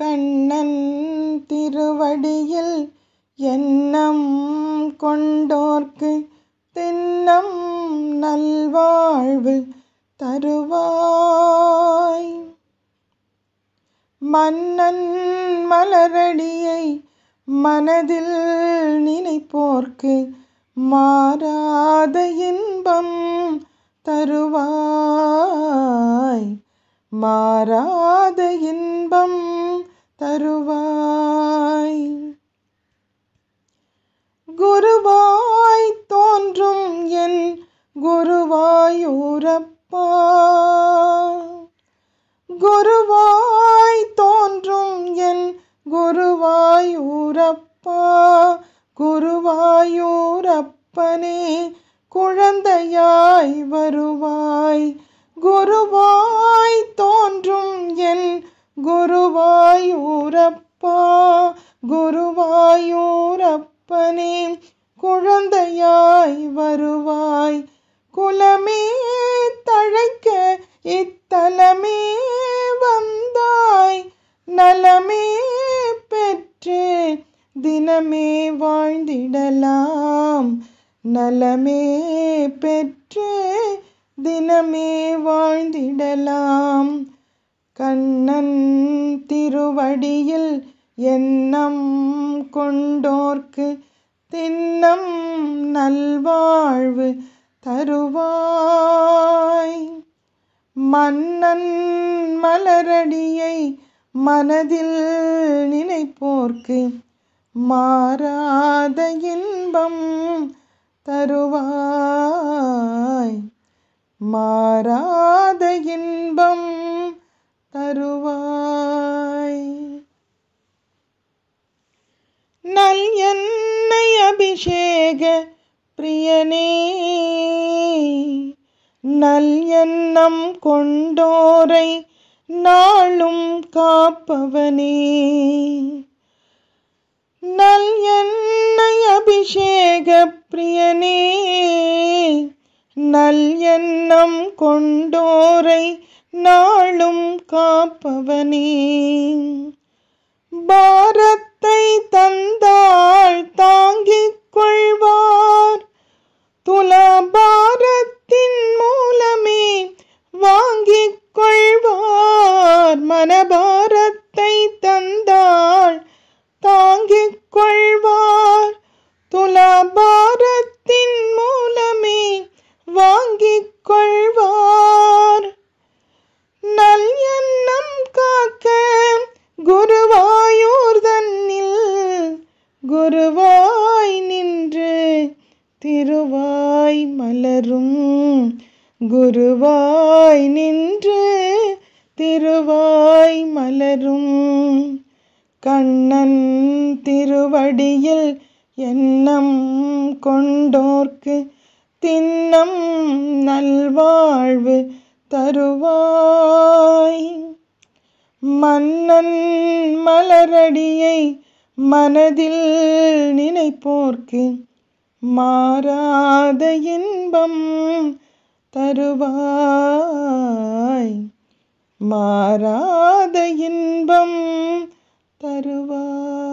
கண்ணன் திருவடியில் எண்ணம் கொண்டோர்க்கு தின்னம் நல்வாழ்வு தருவாய் மன்னன் மலரடியை மனதில் நினைப்போர்க்கு மாறாத இன்பம் தருவாய் மாறாத இன்பம் தருவாய் குருவாய் தோன்றும் என் குருவாயூரப்பா குருவாய் தோன்றும் என் குருவாயூரப்பா குருவாயூரப்பனே குழந்தையாய் வருவாய் குருவாய் தோன்றும் என் குருவாயூரப்பா குருவாயூரப்பனே குழந்தையாய் வருவாய் குலமே தழைக்க இத்தலமே வந்தாய் நலமே பெற்று தினமே வாழ்ந்திடலாம் நலமே பெற்று தினமே வாழ்ந்திடலாம் கண்ணன் திருவடியில் எண்ணம் கொண்டோர்க்கு தின்னம் நல்வாழ்வு தருவாய் மன்னன் மலரடியை மனதில் நினைப்போர்க்கு மாறாத இன்பம் தருவாய் மாறாத இன்பம் அபிஷேக பிரியனே நல் எண்ணம் கொண்டோரை நாளும் காப்பவனே நல் என்னை அபிஷேக பிரியனே நல் எண்ணம் கொண்டோரை நாளும் காப்பவனே பாரத்தை தந்தாள் தாங்கி திருவாய் மலரும் குருவாய் நின்று திருவாய் மலரும் கண்ணன் திருவடியில் எண்ணம் கொண்டோர்க்கு தின்னம் நல்வாழ்வு தருவாய் மன்னன் மலரடியை மனதில் நினைப்போர்க்கு மாறாத இன்பம் தருவாய் மாறாத இன்பம் தருவாய்